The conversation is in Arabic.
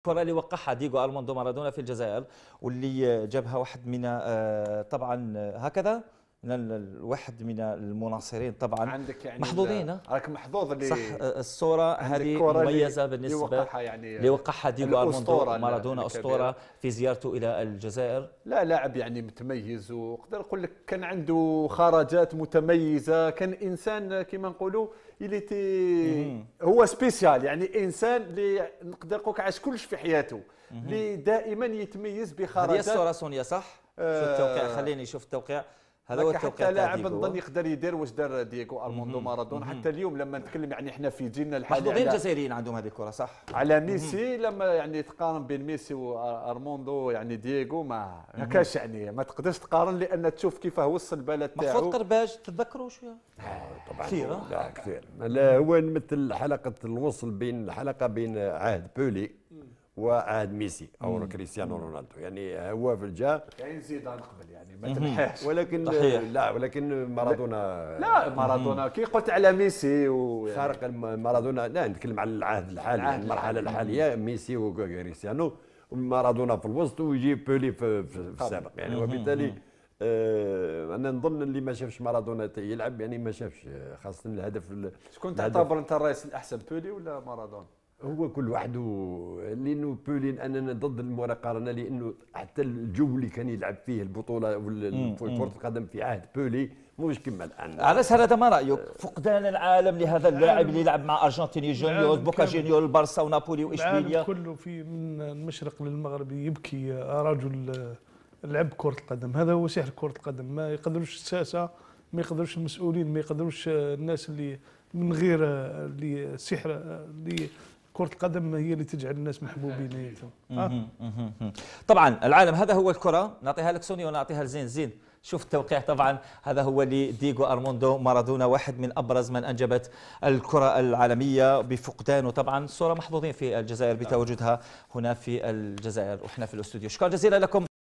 الكرة اللي وقعها ديغو ألموندو مارادونا في الجزائر واللي جابها واحد من آه، طبعا آه، هكذا من الواحد من المناصرين طبعا عندك يعني محظوظين آه. راك محظوظ اللي صح آه، الصوره هذه مميزه بالنسبه لوقعها يعني لوقعها ديجو الاسطوره مارادونا اسطوره يعني في زيارته الى الجزائر لا لاعب يعني متميز وقدر نقول لك كان عنده خرجات متميزه كان انسان كما نقولوا اللي هو سبيسيال يعني انسان اللي نقدر نقول عاش كلش في حياته اللي دائما يتميز بخرجات هذه الصوره سونيا صح؟ آه. شوف التوقيع خليني شوف التوقيع هذا هو التوقيت حتى لاعب نظن يقدر يدير واش دار دييغو ارموندو مارادونا حتى اليوم لما نتكلم يعني احنا في جيلنا الحالي محظوظين الجزائريين عندهم هذه الكره صح على ميسي لما يعني تقارن بين ميسي وارموندو يعني دييغو ما ما كاش يعني ما تقدرش تقارن لان تشوف كيف وصل البلد تاعو محفوظ قرباج تتذكروا شويه آه، طبعا كثير لا كثير لا هو مثل حلقه الوصل بين الحلقه بين عهد بولي وعاد ميسي او كريستيانو رونالدو يعني هو في الجا كاين زيدان قبل يعني ما تمحيش ولكن طحيح. لا ولكن مارادونا لا مارادونا كي قلت على ميسي و خارق مارادونا لا نتكلم على العهد الحالي المرحله الحاليه ميسي وكريستيانو مارادونا في الوسط ويجي بولي في, في السابق يعني وبالتالي آه انا نظن اللي ما شافش مارادونا يلعب يعني ما شافش خاصه الهدف شكون تعتبر انت الرئيس الاحسن بولي ولا مارادونا؟ هو كل وحده لانه بولين اننا ضد المقارنه لانه حتى الجو اللي كان يلعب فيه البطوله كره القدم في عهد بولي مش كما الان علاش هذا ما رايك فقدان العالم لهذا اللاعب اللي لعب مع ارجنتيني جونيور بوكا جونيور البارسا ونابولي واشبيليا كله في من المشرق للمغرب يبكي آه، رجل آه، لعب كره القدم هذا هو سحر كره القدم ما يقدروش الساسه ما يقدروش المسؤولين ما يقدروش آه، الناس اللي من غير اللي سحر اللي كره القدم هي اللي تجعل الناس محبوبين إيه. طبعا العالم هذا هو الكره نعطيها لك سوني ونعطيها لزين زين شوف التوقيع طبعا هذا هو لديغو ارموندو مارادونا واحد من ابرز من انجبت الكره العالميه بفقدانه طبعا صوره محظوظين في الجزائر بتواجدها هنا في الجزائر وحنا في الاستوديو شكرا جزيلا لكم